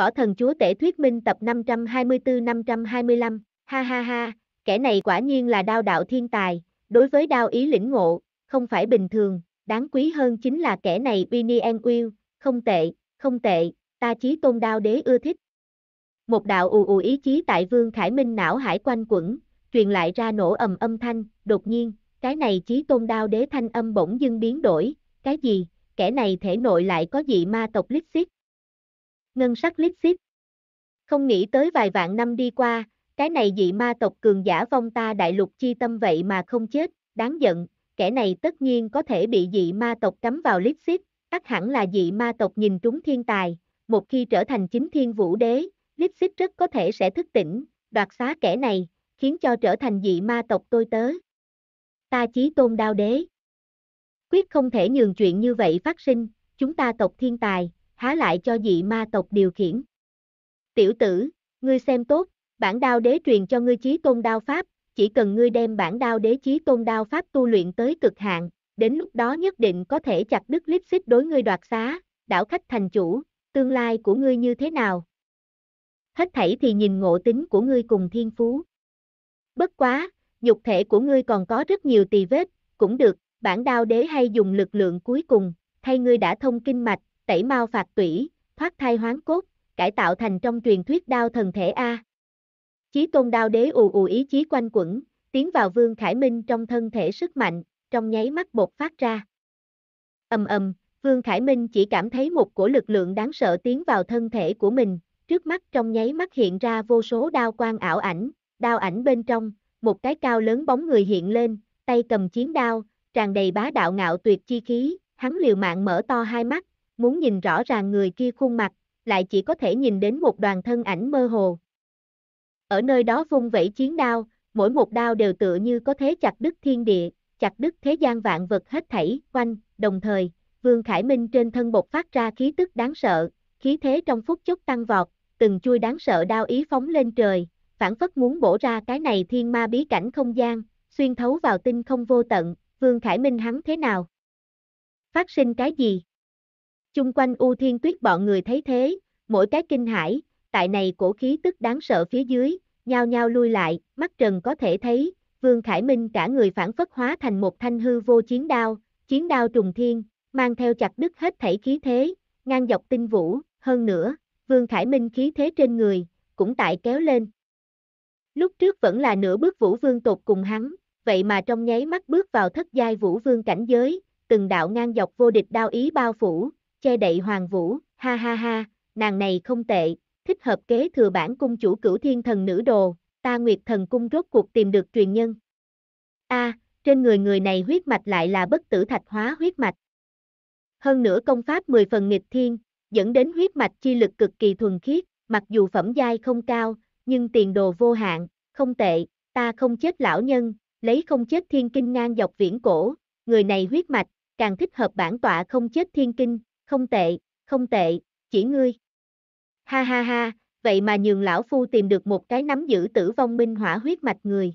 Võ Thần Chúa Tể Thuyết Minh tập 524-525, ha ha ha, kẻ này quả nhiên là đao đạo thiên tài, đối với đao ý lĩnh ngộ, không phải bình thường, đáng quý hơn chính là kẻ này Binien Will, không tệ, không tệ, ta chí tôn đao đế ưa thích. Một đạo ù ù ý chí tại Vương Khải Minh não hải quanh quẩn, truyền lại ra nổ ầm âm thanh, đột nhiên, cái này chí tôn đao đế thanh âm bỗng dưng biến đổi, cái gì, kẻ này thể nội lại có gì ma tộc lít xít, ngân sắc lít xít. Không nghĩ tới vài vạn năm đi qua, cái này dị ma tộc cường giả vong ta đại lục chi tâm vậy mà không chết, đáng giận, kẻ này tất nhiên có thể bị dị ma tộc cắm vào lít xít, ắt hẳn là dị ma tộc nhìn trúng thiên tài, một khi trở thành chính thiên vũ đế, lít xít rất có thể sẽ thức tỉnh, đoạt xá kẻ này, khiến cho trở thành dị ma tộc tôi tớ. Ta chí tôn đao đế. Quyết không thể nhường chuyện như vậy phát sinh, chúng ta tộc thiên tài, há lại cho dị ma tộc điều khiển. Tiểu tử, ngươi xem tốt, bản đao đế truyền cho ngươi chí tôn đao pháp, chỉ cần ngươi đem bản đao đế chí tôn đao pháp tu luyện tới cực hạn, đến lúc đó nhất định có thể chặt đứt lít xích đối ngươi đoạt xá, đảo khách thành chủ, tương lai của ngươi như thế nào? Hết thảy thì nhìn ngộ tính của ngươi cùng thiên phú. Bất quá, nhục thể của ngươi còn có rất nhiều tỳ vết, cũng được, bản đao đế hay dùng lực lượng cuối cùng, thay ngươi đã thông kinh mạch, tẩy mau phạt tủy, thoát thai hoán cốt, cải tạo thành trong truyền thuyết đao thần thể A. Chí tôn đao đế ù ù ý chí quanh quẩn, tiến vào Vương Khải Minh trong thân thể sức mạnh, trong nháy mắt bột phát ra. ầm ầm, Vương Khải Minh chỉ cảm thấy một cổ lực lượng đáng sợ tiến vào thân thể của mình, trước mắt trong nháy mắt hiện ra vô số đao quang ảo ảnh, đao ảnh bên trong, một cái cao lớn bóng người hiện lên, tay cầm chiến đao, tràn đầy bá đạo ngạo tuyệt chi khí, hắn liều mạng mở to hai mắt, muốn nhìn rõ ràng người kia khuôn mặt, lại chỉ có thể nhìn đến một đoàn thân ảnh mơ hồ. Ở nơi đó vung vẩy chiến đao, mỗi một đao đều tựa như có thế chặt đứt thiên địa, chặt đứt thế gian vạn vật hết thảy, quanh, đồng thời, Vương Khải Minh trên thân bộc phát ra khí tức đáng sợ, khí thế trong phút chốc tăng vọt, từng chui đáng sợ đao ý phóng lên trời, phản phất muốn bổ ra cái này thiên ma bí cảnh không gian, xuyên thấu vào tinh không vô tận, Vương Khải Minh hắn thế nào? Phát sinh cái gì? Chung quanh U Thiên Tuyết bọn người thấy thế, mỗi cái kinh hãi, tại này cổ khí tức đáng sợ phía dưới, nhao nhao lui lại, mắt trần có thể thấy, Vương Khải Minh cả người phản phất hóa thành một thanh hư vô chiến đao, chiến đao trùng thiên, mang theo chặt đứt hết thảy khí thế, ngang dọc tinh vũ, hơn nữa, Vương Khải Minh khí thế trên người, cũng tại kéo lên. Lúc trước vẫn là nửa bước vũ vương tột cùng hắn, vậy mà trong nháy mắt bước vào thất giai vũ vương cảnh giới, từng đạo ngang dọc vô địch đao ý bao phủ, che đậy hoàng vũ, ha ha ha, nàng này không tệ, thích hợp kế thừa bản cung chủ cửu thiên thần nữ đồ, ta nguyệt thần cung rốt cuộc tìm được truyền nhân. A, trên người người này huyết mạch lại là bất tử thạch hóa huyết mạch. Hơn nữa công pháp 10 phần nghịch thiên, dẫn đến huyết mạch chi lực cực kỳ thuần khiết, mặc dù phẩm giai không cao, nhưng tiền đồ vô hạn, không tệ, ta không chết lão nhân, lấy không chết thiên kinh ngang dọc viễn cổ, người này huyết mạch, càng thích hợp bản tọa không chết thiên kinh, không tệ, không tệ, chỉ ngươi. Ha ha ha, vậy mà nhường lão phu tìm được một cái nắm giữ tử vong minh hỏa huyết mạch người.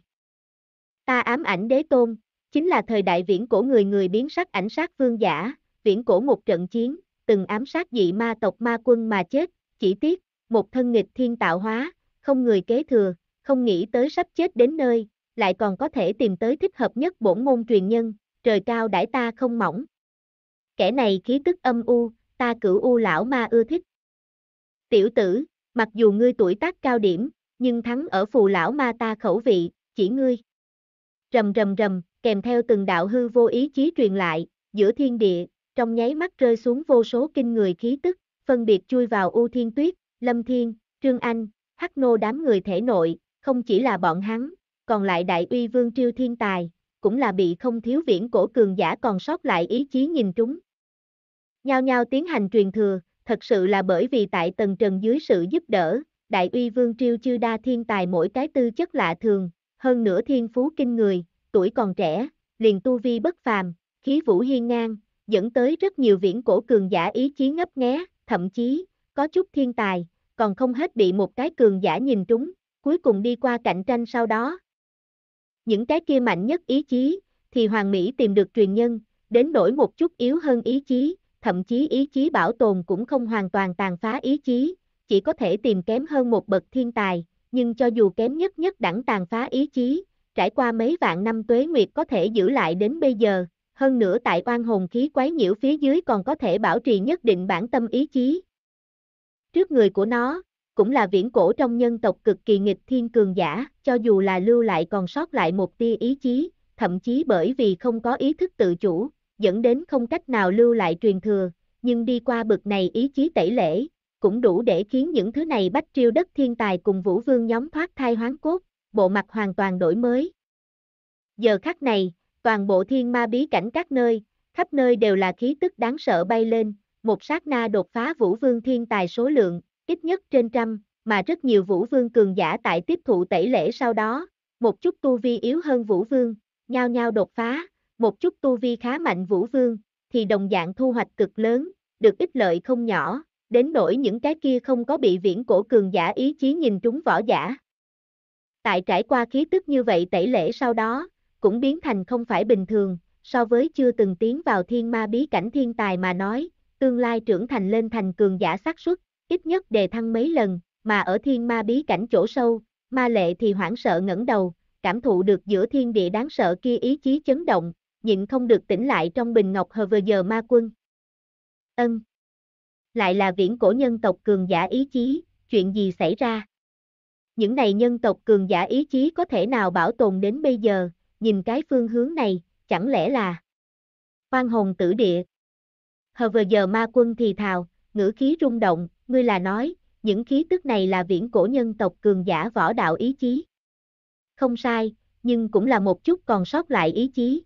Ta ám ảnh đế tôn, chính là thời đại viễn cổ người người biến sắc ảnh sát vương giả, viễn cổ một trận chiến, từng ám sát dị ma tộc ma quân mà chết, chỉ tiếc, một thân nghịch thiên tạo hóa, không người kế thừa, không nghĩ tới sắp chết đến nơi, lại còn có thể tìm tới thích hợp nhất bổn môn truyền nhân, trời cao đãi ta không mỏng kẻ này khí tức âm u, ta cửu u lão ma ưa thích. Tiểu tử, mặc dù ngươi tuổi tác cao điểm, nhưng thắng ở phù lão ma ta khẩu vị, chỉ ngươi. Rầm rầm rầm, kèm theo từng đạo hư vô ý chí truyền lại, giữa thiên địa, trong nháy mắt rơi xuống vô số kinh người khí tức, phân biệt chui vào U Thiên Tuyết, Lâm Thiên, Trương Anh, Hắc Nô đám người thể nội, không chỉ là bọn hắn, còn lại đại uy vương triêu thiên tài, cũng là bị không thiếu viễn cổ cường giả còn sót lại ý chí nhìn trúng nhao nhao tiến hành truyền thừa, thật sự là bởi vì tại tầng trần dưới sự giúp đỡ, đại uy vương triêu chư đa thiên tài mỗi cái tư chất lạ thường, hơn nữa thiên phú kinh người, tuổi còn trẻ, liền tu vi bất phàm, khí vũ hiên ngang, dẫn tới rất nhiều viễn cổ cường giả ý chí ngấp nghé, thậm chí, có chút thiên tài, còn không hết bị một cái cường giả nhìn trúng, cuối cùng đi qua cạnh tranh sau đó. Những cái kia mạnh nhất ý chí, thì hoàng mỹ tìm được truyền nhân, đến nổi một chút yếu hơn ý chí, thậm chí ý chí bảo tồn cũng không hoàn toàn tàn phá ý chí, chỉ có thể tìm kém hơn một bậc thiên tài, nhưng cho dù kém nhất nhất đẳng tàn phá ý chí, trải qua mấy vạn năm tuế nguyệt có thể giữ lại đến bây giờ, hơn nữa tại oan hồn khí quái nhiễu phía dưới còn có thể bảo trì nhất định bản tâm ý chí. Trước người của nó, cũng là viễn cổ trong nhân tộc cực kỳ nghịch thiên cường giả, cho dù là lưu lại còn sót lại một tia ý chí, thậm chí bởi vì không có ý thức tự chủ, dẫn đến không cách nào lưu lại truyền thừa, nhưng đi qua bực này ý chí tẩy lễ, cũng đủ để khiến những thứ này bách triêu đất thiên tài cùng vũ vương nhóm thoát thai hoán cốt, bộ mặt hoàn toàn đổi mới. Giờ khắc này, toàn bộ thiên ma bí cảnh các nơi, khắp nơi đều là khí tức đáng sợ bay lên, một sát na đột phá vũ vương thiên tài số lượng, ít nhất trên trăm, mà rất nhiều vũ vương cường giả tại tiếp thụ tẩy lễ sau đó, một chút tu vi yếu hơn vũ vương, nhao nhao đột phá, một chút tu vi khá mạnh vũ vương, thì đồng dạng thu hoạch cực lớn, được ích lợi không nhỏ, đến nỗi những cái kia không có bị viễn cổ cường giả ý chí nhìn trúng võ giả. Tại trải qua khí tức như vậy tẩy lễ sau đó, cũng biến thành không phải bình thường, so với chưa từng tiến vào thiên ma bí cảnh thiên tài mà nói, tương lai trưởng thành lên thành cường giả xác suất, ít nhất đề thăng mấy lần, mà ở thiên ma bí cảnh chỗ sâu, ma lệ thì hoảng sợ ngẩng đầu, cảm thụ được giữa thiên địa đáng sợ kia ý chí chấn động, nhịn không được tỉnh lại trong bình ngọc hờ vừa giờ ma quân. Ân. Lại là viễn cổ nhân tộc cường giả ý chí, chuyện gì xảy ra? Những này nhân tộc cường giả ý chí có thể nào bảo tồn đến bây giờ, nhìn cái phương hướng này, chẳng lẽ là quan hồn tử địa. Hờ vừa giờ ma quân thì thào, ngữ khí rung động, ngươi là nói, những khí tức này là viễn cổ nhân tộc cường giả võ đạo ý chí. Không sai, nhưng cũng là một chút còn sót lại ý chí,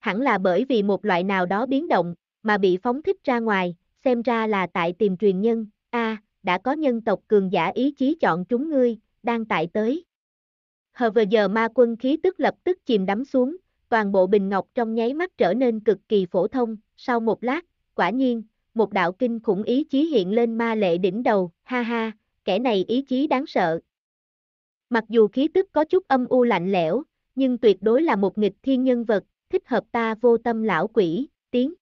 hẳn là bởi vì một loại nào đó biến động, mà bị phóng thích ra ngoài, xem ra là tại tìm truyền nhân, a à, đã có nhân tộc cường giả ý chí chọn chúng ngươi, đang tại tới. Hờ vừa giờ ma quân khí tức lập tức chìm đắm xuống, toàn bộ bình ngọc trong nháy mắt trở nên cực kỳ phổ thông, sau một lát, quả nhiên, một đạo kinh khủng ý chí hiện lên ma lệ đỉnh đầu, ha ha, kẻ này ý chí đáng sợ. Mặc dù khí tức có chút âm u lạnh lẽo, nhưng tuyệt đối là một nghịch thiên nhân vật, thích hợp ta vô tâm lão quỷ, tiếng.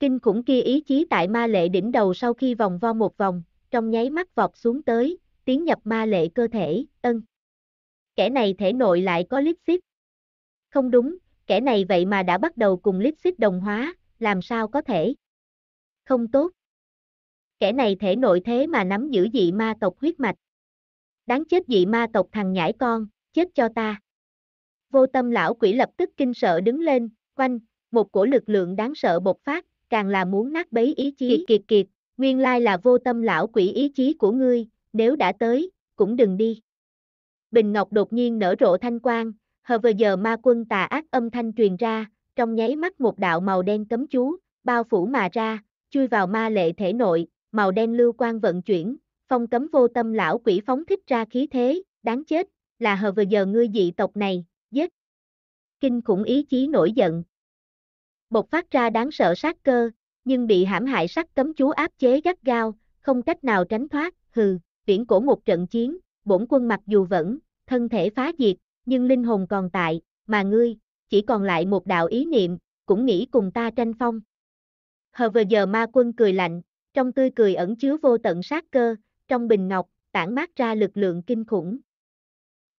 Kinh khủng kia ý chí tại ma lệ đỉnh đầu sau khi vòng vo một vòng, trong nháy mắt vọt xuống tới, tiến nhập ma lệ cơ thể, ân. Kẻ này thể nội lại có lít xít. Không đúng, kẻ này vậy mà đã bắt đầu cùng lít xít đồng hóa, làm sao có thể? Không tốt. Kẻ này thể nội thế mà nắm giữ dị ma tộc huyết mạch. Đáng chết dị ma tộc thằng nhãi con, chết cho ta. Vô tâm lão quỷ lập tức kinh sợ đứng lên, quanh, một cổ lực lượng đáng sợ bộc phát, càng là muốn nát bấy ý chí. Kiệt kiệt kiệt, nguyên lai là vô tâm lão quỷ ý chí của ngươi, nếu đã tới, cũng đừng đi. Bình Ngọc đột nhiên nở rộ thanh quang, hờ vừa giờ ma quân tà ác âm thanh truyền ra, trong nháy mắt một đạo màu đen cấm chú, bao phủ mà ra, chui vào ma lệ thể nội, màu đen lưu quang vận chuyển, phong cấm vô tâm lão quỷ phóng thích ra khí thế, đáng chết, là hờ vừa giờ ngươi dị tộc này, Giết! Kinh khủng ý chí nổi giận. Bộc phát ra đáng sợ sát cơ, nhưng bị hãm hại sắc cấm chú áp chế gắt gao, không cách nào tránh thoát, hừ, viễn cổ một trận chiến, bổn quân mặc dù vẫn, thân thể phá diệt, nhưng linh hồn còn tại, mà ngươi, chỉ còn lại một đạo ý niệm, cũng nghĩ cùng ta tranh phong. Hờ vừa giờ ma quân cười lạnh, trong tươi cười ẩn chứa vô tận sát cơ, trong bình ngọc, tản mát ra lực lượng kinh khủng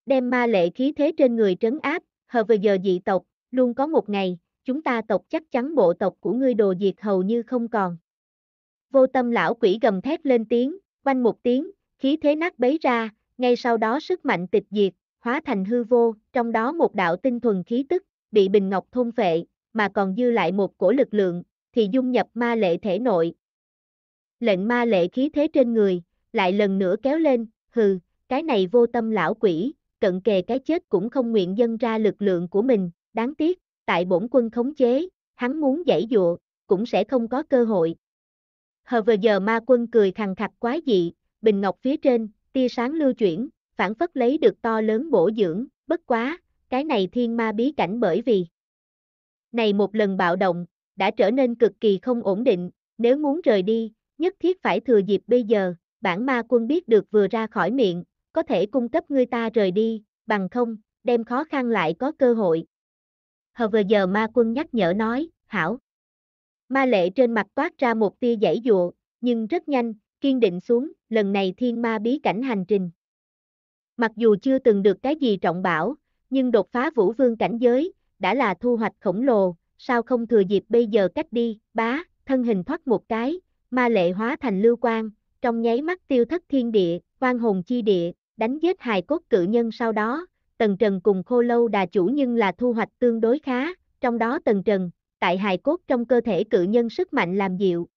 đem ma lệ khí thế trên người trấn áp, hờ vừa giờ dị tộc, luôn có một ngày, chúng ta tộc chắc chắn bộ tộc của ngươi đồ diệt hầu như không còn. Vô tâm lão quỷ gầm thét lên tiếng, quanh một tiếng, khí thế nát bấy ra, ngay sau đó sức mạnh tịch diệt, hóa thành hư vô, trong đó một đạo tinh thuần khí tức, bị bình ngọc thôn phệ, mà còn dư lại một cổ lực lượng, thì dung nhập ma lệ thể nội. Lệnh ma lệ khí thế trên người, lại lần nữa kéo lên, hừ, cái này vô tâm lão quỷ, cận kề cái chết cũng không nguyện dâng ra lực lượng của mình, đáng tiếc, tại bổn quân khống chế, hắn muốn giải dụa, cũng sẽ không có cơ hội. Hờ vừa giờ ma quân cười thằng khặc quá dị, bình ngọc phía trên, tia sáng lưu chuyển, phản phất lấy được to lớn bổ dưỡng, bất quá, cái này thiên ma bí cảnh bởi vì này một lần bạo động, đã trở nên cực kỳ không ổn định, nếu muốn rời đi, nhất thiết phải thừa dịp bây giờ, bản ma quân biết được vừa ra khỏi miệng, có thể cung cấp ngươi ta rời đi, bằng không, đem khó khăn lại có cơ hội. Hờ vừa giờ ma quân nhắc nhở nói, hảo. Ma lệ trên mặt toát ra một tia giải dụa, nhưng rất nhanh, kiên định xuống, lần này thiên ma bí cảnh hành trình. Mặc dù chưa từng được cái gì trọng bảo, nhưng đột phá vũ vương cảnh giới, đã là thu hoạch khổng lồ, sao không thừa dịp bây giờ cách đi, bá, thân hình thoát một cái, ma lệ hóa thành lưu quang, trong nháy mắt tiêu thất thiên địa, quan hồn chi địa, đánh giết hài cốt cự nhân sau đó, Tần Trần cùng khô lâu đà chủ nhưng là thu hoạch tương đối khá, trong đó Tần Trần, tại hài cốt trong cơ thể cự nhân sức mạnh làm dịu.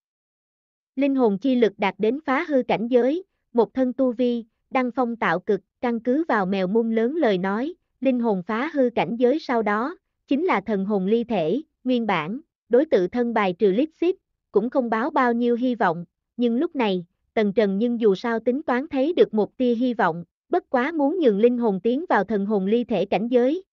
Linh hồn chi lực đạt đến phá hư cảnh giới, một thân tu vi, đăng phong tạo cực, căn cứ vào mèo mung lớn lời nói, linh hồn phá hư cảnh giới sau đó, chính là thần hồn ly thể, nguyên bản, đối tự thân bài trừ lít xít, cũng không báo bao nhiêu hy vọng, nhưng lúc này, tần trần nhưng dù sao tính toán thấy được một tia hy vọng, bất quá muốn nhường linh hồn tiến vào thần hồn ly thể cảnh giới.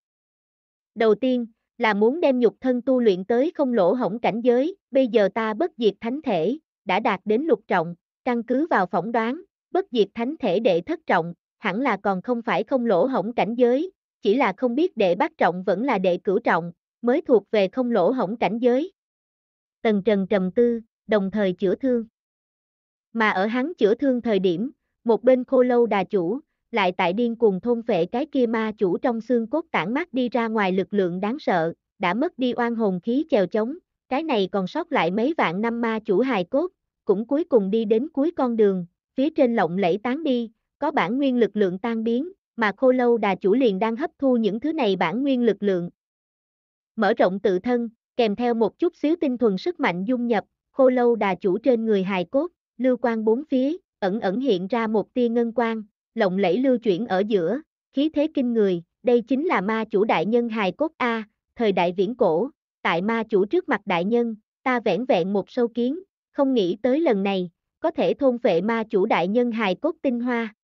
Đầu tiên, là muốn đem nhục thân tu luyện tới không lỗ hổng cảnh giới, bây giờ ta bất diệt thánh thể, đã đạt đến lục trọng, căn cứ vào phỏng đoán, bất diệt thánh thể đệ thất trọng, hẳn là còn không phải không lỗ hổng cảnh giới, chỉ là không biết đệ bát trọng vẫn là đệ cửu trọng, mới thuộc về không lỗ hổng cảnh giới. Tần Trần trầm tư, đồng thời chữa thương. Mà ở hắn chữa thương thời điểm, một bên khô lâu đà chủ, lại tại điên cùng thôn vệ cái kia ma chủ trong xương cốt tản mát đi ra ngoài lực lượng đáng sợ, đã mất đi oan hồn khí chèo chống, cái này còn sót lại mấy vạn năm ma chủ hài cốt, cũng cuối cùng đi đến cuối con đường, phía trên lộng lẫy tán đi, có bản nguyên lực lượng tan biến, mà khô lâu đà chủ liền đang hấp thu những thứ này bản nguyên lực lượng. Mở rộng tự thân, kèm theo một chút xíu tinh thuần sức mạnh dung nhập, khô lâu đà chủ trên người hài cốt, lưu quang bốn phía, ẩn ẩn hiện ra một tia ngân quang, lộng lẫy lưu chuyển ở giữa, khí thế kinh người, đây chính là ma chủ đại nhân hài cốt A, thời đại viễn cổ, tại ma chủ trước mặt đại nhân, ta vẻn vẹn một sâu kiến, không nghĩ tới lần này, có thể thôn vệ ma chủ đại nhân hài cốt tinh hoa.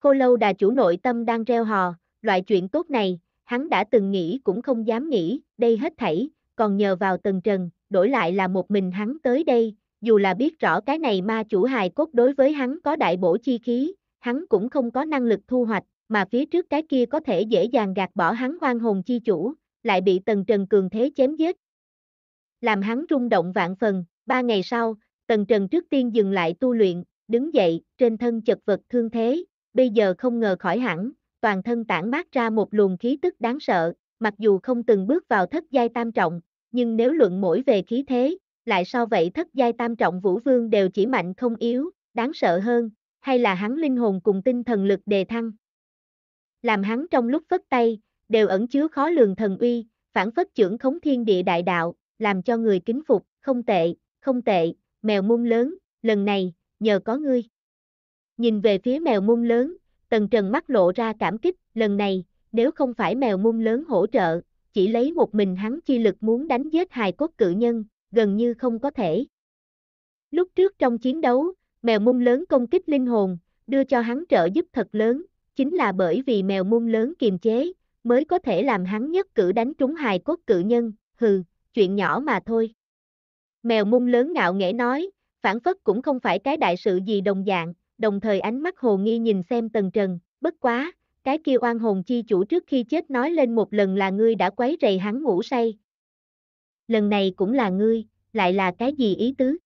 Khô lâu đà chủ nội tâm đang reo hò, loại chuyện tốt này, hắn đã từng nghĩ cũng không dám nghĩ, đây hết thảy, còn nhờ vào tần trần, đổi lại là một mình hắn tới đây, dù là biết rõ cái này ma chủ hài cốt đối với hắn có đại bổ chi khí, hắn cũng không có năng lực thu hoạch, mà phía trước cái kia có thể dễ dàng gạt bỏ hắn hoang hồn chi chủ, lại bị Tần Trần cường thế chém giết. Làm hắn rung động vạn phần, ba ngày sau, Tần Trần trước tiên dừng lại tu luyện, đứng dậy, trên thân chật vật thương thế, bây giờ không ngờ khỏi hẳn, toàn thân tản mát ra một luồng khí tức đáng sợ, mặc dù không từng bước vào thất giai tam trọng, nhưng nếu luận mỗi về khí thế, lại sao vậy thất giai tam trọng vũ vương đều chỉ mạnh không yếu, đáng sợ hơn, hay là hắn linh hồn cùng tinh thần lực đề thăng. Làm hắn trong lúc phất tay, đều ẩn chứa khó lường thần uy, phản phất trưởng khống thiên địa đại đạo, làm cho người kính phục, không tệ, không tệ, mèo mung lớn, lần này, nhờ có ngươi. Nhìn về phía mèo mung lớn, tần trần mắt lộ ra cảm kích, lần này, nếu không phải mèo mung lớn hỗ trợ, chỉ lấy một mình hắn chi lực muốn đánh giết hài cốt cự nhân, gần như không có thể. Lúc trước trong chiến đấu, mèo mung lớn công kích linh hồn, đưa cho hắn trợ giúp thật lớn, chính là bởi vì mèo mung lớn kiềm chế, mới có thể làm hắn nhất cử đánh trúng hài cốt cự nhân, hừ, chuyện nhỏ mà thôi. Mèo mung lớn ngạo nghễ nói, phản phất cũng không phải cái đại sự gì đồng dạng, đồng thời ánh mắt hồ nghi nhìn xem tần trần, bất quá, cái kia oan hồn chi chủ trước khi chết nói lên một lần là ngươi đã quấy rầy hắn ngủ say, lần này cũng là ngươi, lại là cái gì ý tứ?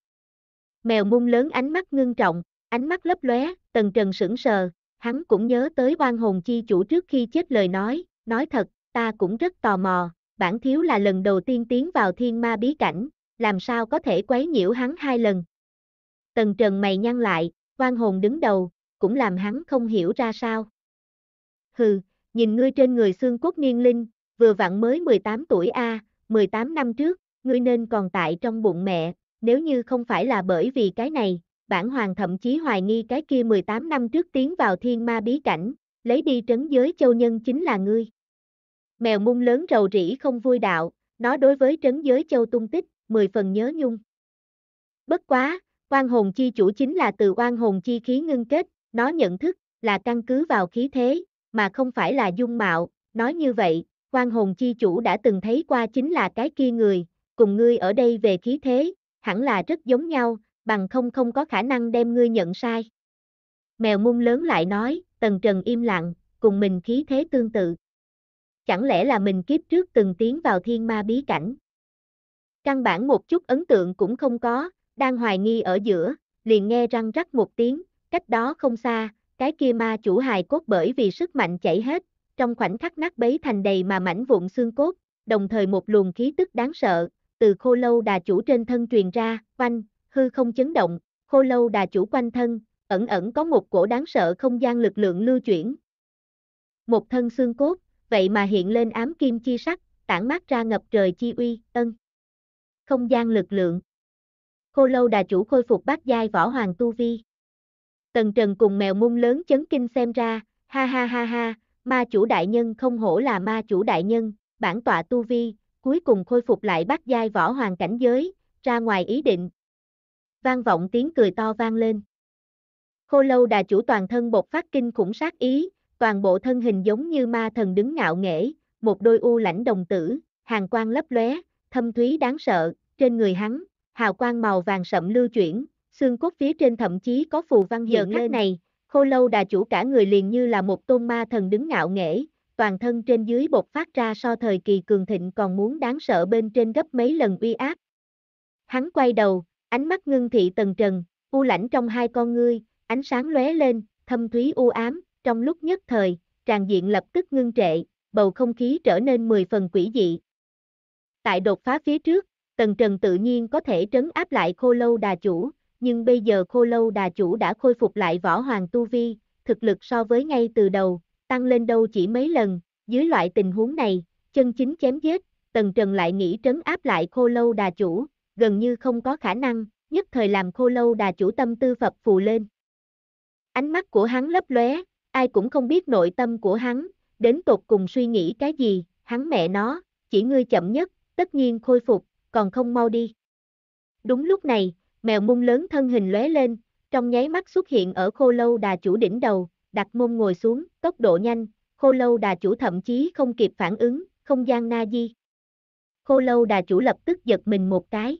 Mèo mung lớn ánh mắt ngưng trọng, ánh mắt lấp lóe, tần trần sững sờ, hắn cũng nhớ tới oan hồn chi chủ trước khi chết lời nói, nói thật, ta cũng rất tò mò, bản thiếu là lần đầu tiên tiến vào thiên ma bí cảnh, làm sao có thể quấy nhiễu hắn hai lần. Tần trần mày nhăn lại, oan hồn đứng đầu, cũng làm hắn không hiểu ra sao. Hừ, nhìn ngươi trên người xương cốt niên linh, vừa vặn mới 18 tuổi a, 18 năm trước, ngươi nên còn tại trong bụng mẹ, nếu như không phải là bởi vì cái này, bản hoàng thậm chí hoài nghi cái kia 18 năm trước tiến vào thiên ma bí cảnh, lấy đi trấn giới châu nhân chính là ngươi. Mèo mung lớn rầu rĩ không vui đạo, nó đối với trấn giới châu tung tích, 10 phần nhớ nhung. Bất quá, quan hồn chi chủ chính là từ quan hồn chi khí ngưng kết, nó nhận thức là căn cứ vào khí thế, mà không phải là dung mạo, nói như vậy, quan hồn chi chủ đã từng thấy qua chính là cái kia người, cùng ngươi ở đây về khí thế, hẳn là rất giống nhau, bằng không không có khả năng đem ngươi nhận sai. Mèo mung lớn lại nói, tần trần im lặng, cùng mình khí thế tương tự. Chẳng lẽ là mình kiếp trước từng tiến vào thiên ma bí cảnh? Căn bản một chút ấn tượng cũng không có, đang hoài nghi ở giữa, liền nghe răng rắc một tiếng, cách đó không xa, cái kia ma chủ hài cốt bởi vì sức mạnh chảy hết, trong khoảnh khắc nát bấy thành đầy mà mảnh vụn xương cốt, đồng thời một luồng khí tức đáng sợ, từ khô lâu đà chủ trên thân truyền ra, quanh, hư không chấn động, khô lâu đà chủ quanh thân, ẩn ẩn có một cổ đáng sợ không gian lực lượng lưu chuyển. Một thân xương cốt, vậy mà hiện lên ám kim chi sắc, tản mát ra ngập trời chi uy, ân. Không gian lực lượng. Khô lâu đà chủ khôi phục bát giai võ hoàng tu vi. Tần Trần cùng mèo mung lớn chấn kinh xem ra, ha ha ha ha, Ma chủ đại nhân không hổ là ma chủ đại nhân, bản tọa tu vi, cuối cùng khôi phục lại bát giai võ hoàng cảnh giới, ra ngoài ý định. Vang vọng tiếng cười to vang lên. Khô lâu đà chủ toàn thân bột phát kinh khủng sát ý, toàn bộ thân hình giống như ma thần đứng ngạo nghễ, một đôi u lãnh đồng tử, hàng quang lấp lóe, thâm thúy đáng sợ, trên người hắn, hào quang màu vàng sậm lưu chuyển, xương cốt phía trên thậm chí có phù văn hiện lên này, Khô lâu đà chủ cả người liền như là một tôn ma thần đứng ngạo nghễ, toàn thân trên dưới bột phát ra so thời kỳ cường thịnh còn muốn đáng sợ bên trên gấp mấy lần uy áp. Hắn quay đầu, ánh mắt ngưng thị tần trần, u lãnh trong hai con ngươi, ánh sáng lóe lên, thâm thúy u ám, trong lúc nhất thời, tràn diện lập tức ngưng trệ, bầu không khí trở nên mười phần quỷ dị. Tại đột phá phía trước, tần trần tự nhiên có thể trấn áp lại khô lâu đà chủ, nhưng bây giờ khô lâu đà chủ đã khôi phục lại võ hoàng tu vi, thực lực so với ngay từ đầu, tăng lên đâu chỉ mấy lần, dưới loại tình huống này, chân chính chém giết, Tần Trần lại nghĩ trấn áp lại khô lâu đà chủ, gần như không có khả năng, nhất thời làm khô lâu đà chủ tâm tư phập phù lên. Ánh mắt của hắn lấp lóe, ai cũng không biết nội tâm của hắn, đến tột cùng suy nghĩ cái gì, hắn mẹ nó, chỉ ngươi chậm nhất, tất nhiên khôi phục, còn không mau đi. Đúng lúc này, mèo mung lớn thân hình lóe lên, trong nháy mắt xuất hiện ở khô lâu đà chủ đỉnh đầu, đặt mông ngồi xuống, tốc độ nhanh, khô lâu đà chủ thậm chí không kịp phản ứng, không gian na di. Khô lâu đà chủ lập tức giật mình một cái.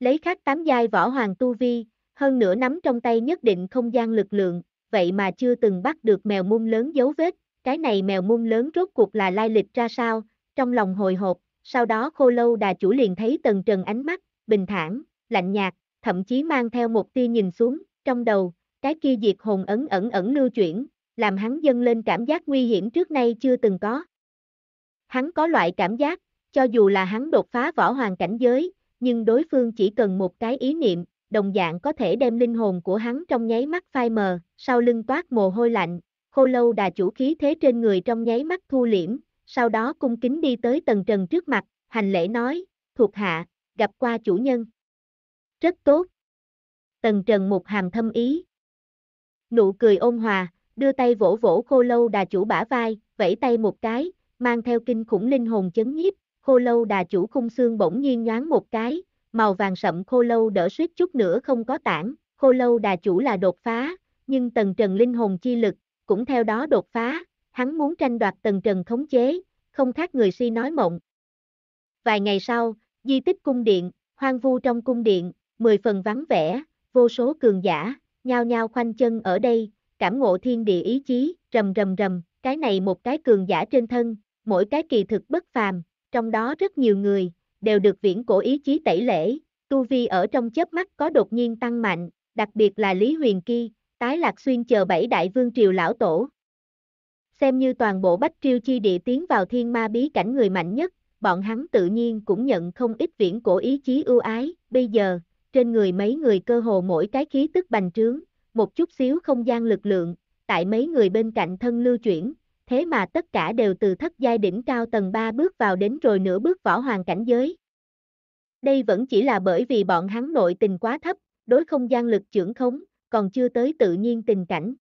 Lấy khắc tám giai võ hoàng tu vi, hơn nửa nắm trong tay nhất định không gian lực lượng, vậy mà chưa từng bắt được mèo mung lớn dấu vết, cái này mèo mung lớn rốt cuộc là lai lịch ra sao, trong lòng hồi hộp, sau đó khô lâu đà chủ liền thấy tần trần ánh mắt, bình thản, lạnh nhạt, thậm chí mang theo một tia nhìn xuống, trong đầu, cái kia diệt hồn ẩn ẩn ẩn lưu chuyển, làm hắn dâng lên cảm giác nguy hiểm trước nay chưa từng có. Hắn có loại cảm giác, cho dù là hắn đột phá võ hoàng cảnh giới, nhưng đối phương chỉ cần một cái ý niệm, đồng dạng có thể đem linh hồn của hắn trong nháy mắt phai mờ, sau lưng toát mồ hôi lạnh, khô lâu đà chủ khí thế trên người trong nháy mắt thu liễm, sau đó cung kính đi tới tầng trần trước mặt, hành lễ nói, thuộc hạ, gặp qua chủ nhân. Rất tốt. Tần Trần một hàm thâm ý. Nụ cười ôn hòa, đưa tay vỗ vỗ khô lâu đà chủ bả vai, vẫy tay một cái, mang theo kinh khủng linh hồn chấn nhiếp, khô lâu đà chủ khung xương bỗng nhiên nhoáng một cái, màu vàng sậm khô lâu đỡ suýt chút nữa không có tản, khô lâu đà chủ là đột phá, nhưng tần trần linh hồn chi lực, cũng theo đó đột phá, hắn muốn tranh đoạt tần trần khống chế, không khác người si nói mộng. Vài ngày sau, di tích cung điện, hoang vu trong cung điện, mười phần vắng vẻ, vô số cường giả, nhao nhao khoanh chân ở đây, cảm ngộ thiên địa ý chí, rầm rầm rầm, cái này một cái cường giả trên thân, mỗi cái kỳ thực bất phàm, trong đó rất nhiều người, đều được viễn cổ ý chí tẩy lễ, tu vi ở trong chớp mắt có đột nhiên tăng mạnh, đặc biệt là Lý Huyền Ki, tái lạc xuyên chờ bảy đại vương triều lão tổ. Xem như toàn bộ bách triêu chi địa tiến vào thiên ma bí cảnh người mạnh nhất, bọn hắn tự nhiên cũng nhận không ít viễn cổ ý chí ưu ái, bây giờ, trên người mấy người cơ hồ mỗi cái khí tức bành trướng, một chút xíu không gian lực lượng, tại mấy người bên cạnh thân lưu chuyển, thế mà tất cả đều từ thất giai đỉnh cao tầng 3 bước vào đến rồi nửa bước võ hoàng cảnh giới. Đây vẫn chỉ là bởi vì bọn hắn nội tình quá thấp, đối không gian lực trưởng khống, còn chưa tới tự nhiên tình cảnh.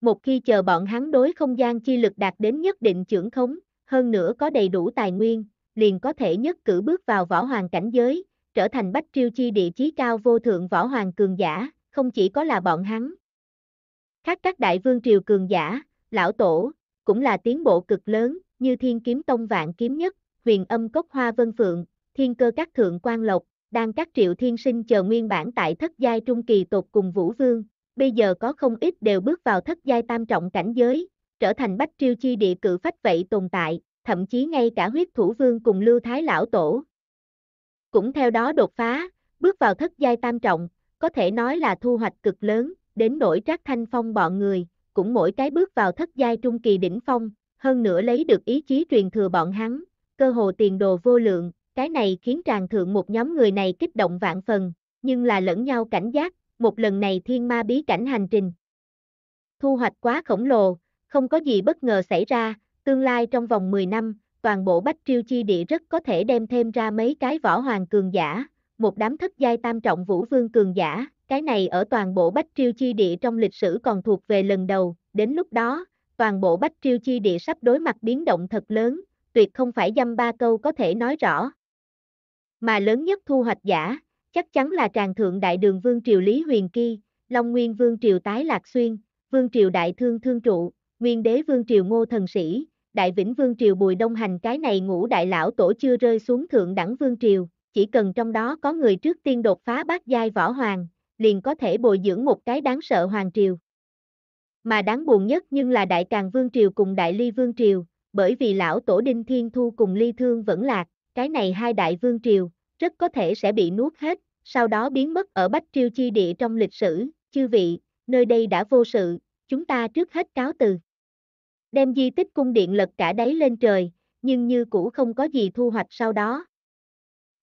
Một khi chờ bọn hắn đối không gian chi lực đạt đến nhất định trưởng khống, hơn nữa có đầy đủ tài nguyên, liền có thể nhất cử bước vào võ hoàng cảnh giới, trở thành bách triêu chi địa chí cao vô thượng võ hoàng cường giả, không chỉ có là bọn hắn. Khác các đại vương triều cường giả, lão tổ, cũng là tiến bộ cực lớn, như thiên kiếm tông vạn kiếm nhất, huyền âm cốc hoa vân phượng, thiên cơ các thượng quan lộc, đang các triệu thiên sinh chờ nguyên bản tại thất giai trung kỳ tột cùng vũ vương, bây giờ có không ít đều bước vào thất giai tam trọng cảnh giới, trở thành bách triêu chi địa cự phách vậy tồn tại, thậm chí ngay cả huyết thủ vương cùng lưu thái lão tổ, cũng theo đó đột phá, bước vào thất giai tam trọng, có thể nói là thu hoạch cực lớn, đến nỗi Trác Thanh Phong bọn người, cũng mỗi cái bước vào thất giai trung kỳ đỉnh phong, hơn nữa lấy được ý chí truyền thừa bọn hắn, cơ hồ tiền đồ vô lượng, cái này khiến tràng thượng một nhóm người này kích động vạn phần, nhưng là lẫn nhau cảnh giác, một lần này thiên ma bí cảnh hành trình. Thu hoạch quá khổng lồ, không có gì bất ngờ xảy ra, tương lai trong vòng 10 năm, toàn bộ Bách Triêu chi địa rất có thể đem thêm ra mấy cái võ hoàng cường giả, một đám thất giai tam trọng vũ vương cường giả, cái này ở toàn bộ Bách Triêu chi địa trong lịch sử còn thuộc về lần đầu, đến lúc đó, toàn bộ Bách Triêu chi địa sắp đối mặt biến động thật lớn, tuyệt không phải dăm ba câu có thể nói rõ. Mà lớn nhất thu hoạch giả, chắc chắn là tràng thượng đại đường Vương Triều Lý Huyền kỳ, Long Nguyên Vương Triều Tái Lạc Xuyên, Vương Triều Đại Thương Thương Trụ, Nguyên Đế Vương Triều Ngô Thần Sĩ, Đại Vĩnh Vương Triều Bùi Đông Hành cái này ngũ đại lão tổ chưa rơi xuống thượng đẳng Vương Triều, chỉ cần trong đó có người trước tiên đột phá bát giai võ hoàng, liền có thể bồi dưỡng một cái đáng sợ hoàng triều. Mà đáng buồn nhất nhưng là Đại Càng Vương Triều cùng Đại Ly Vương Triều, bởi vì lão tổ Đinh Thiên Thu cùng Ly Thương vẫn lạc, cái này hai đại vương triều, rất có thể sẽ bị nuốt hết, sau đó biến mất ở Bách triều Chi Địa trong lịch sử, chư vị, nơi đây đã vô sự, chúng ta trước hết cáo từ đem di tích cung điện lật cả đáy lên trời, nhưng như cũ không có gì thu hoạch sau đó.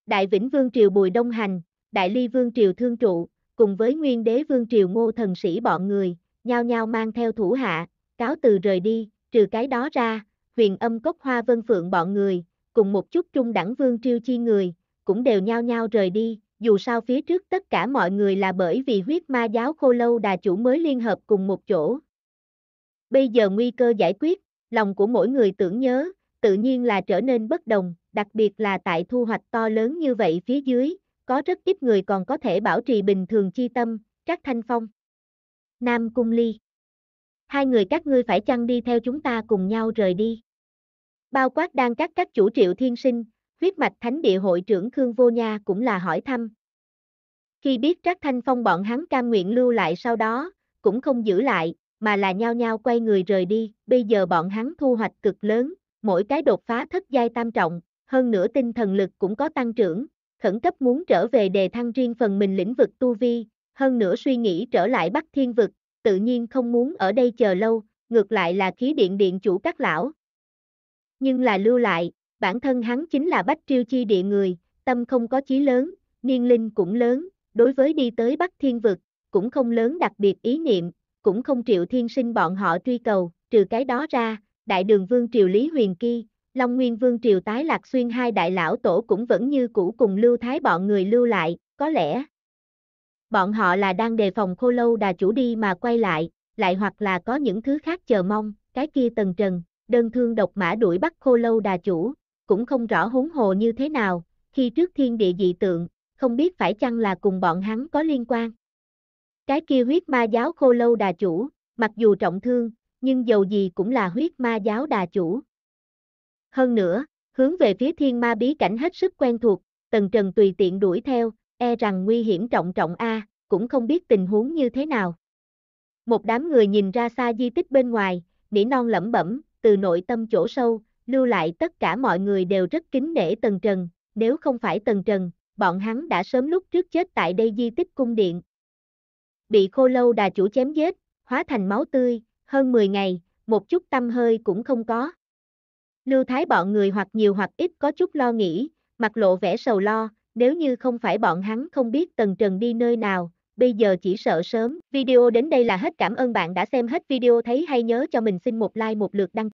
Đại Vĩnh Vương Triều Bùi Đông Hành, Đại Ly Vương Triều Thương Trụ, cùng với Nguyên Đế Vương Triều Ngô Thần Sĩ bọn người, nhao nhau mang theo thủ hạ, cáo từ rời đi, trừ cái đó ra, huyền âm cốc hoa vân phượng bọn người, cùng một chút trung đẳng Vương triêu chi người, cũng đều nhao nhau rời đi, dù sao phía trước tất cả mọi người là bởi vì huyết ma giáo khô lâu đà chủ mới liên hợp cùng một chỗ, Bây giờ nguy cơ giải quyết, lòng của mỗi người tưởng nhớ, tự nhiên là trở nên bất đồng, đặc biệt là tại thu hoạch to lớn như vậy phía dưới, có rất ít người còn có thể bảo trì bình thường chi tâm, Trác Thanh Phong. Nam Cung Ly. Hai người các ngươi phải chăng đi theo chúng ta cùng nhau rời đi. Bao quát đang các các chủ triệu thiên sinh, huyết mạch thánh địa hội trưởng Khương Vô Nha cũng là hỏi thăm. Khi biết Trác Thanh Phong bọn hắn cam nguyện lưu lại sau đó, cũng không giữ lại, mà là nhao nhao quay người rời đi, bây giờ bọn hắn thu hoạch cực lớn, mỗi cái đột phá thất giai tam trọng, hơn nữa tinh thần lực cũng có tăng trưởng, khẩn cấp muốn trở về đề thăng riêng phần mình lĩnh vực tu vi, hơn nữa suy nghĩ trở lại Bắc Thiên vực, tự nhiên không muốn ở đây chờ lâu, ngược lại là khí điện điện chủ các lão. Nhưng là lưu lại, bản thân hắn chính là Bách Triêu Chi địa người, tâm không có chí lớn, niên linh cũng lớn, đối với đi tới Bắc Thiên vực, cũng không lớn đặc biệt ý niệm, cũng không triệu thiên sinh bọn họ truy cầu, trừ cái đó ra, đại đường vương triều Lý Huyền Ki, Long Nguyên Vương Triều Tái Lạc Xuyên hai đại lão tổ cũng vẫn như cũ cùng lưu thái bọn người lưu lại, có lẽ. Bọn họ là đang đề phòng khô lâu đà chủ đi mà quay lại, lại hoặc là có những thứ khác chờ mong, cái kia tần trần, đơn thương độc mã đuổi bắt khô lâu đà chủ, cũng không rõ huống hồ như thế nào, khi trước thiên địa dị tượng, không biết phải chăng là cùng bọn hắn có liên quan. Cái kia huyết ma giáo khô lâu đà chủ, mặc dù trọng thương, nhưng dầu gì cũng là huyết ma giáo đà chủ. Hơn nữa, hướng về phía thiên ma bí cảnh hết sức quen thuộc, tần trần tùy tiện đuổi theo, e rằng nguy hiểm trọng trọng A, cũng không biết tình huống như thế nào. Một đám người nhìn ra xa di tích bên ngoài, nỉ non lẩm bẩm, từ nội tâm chỗ sâu, lưu lại tất cả mọi người đều rất kính nể tần trần, nếu không phải tần trần, bọn hắn đã sớm lúc trước chết tại đây di tích cung điện, bị khô lâu đà chủ chém giết, hóa thành máu tươi, hơn 10 ngày, một chút tâm hơi cũng không có. Lưu Thái bọn người hoặc nhiều hoặc ít có chút lo nghĩ, mặt lộ vẻ sầu lo, nếu như không phải bọn hắn không biết Tần Trần đi nơi nào, bây giờ chỉ sợ sớm. Video đến đây là hết cảm ơn bạn đã xem hết video thấy hay nhớ cho mình xin một like một lượt đăng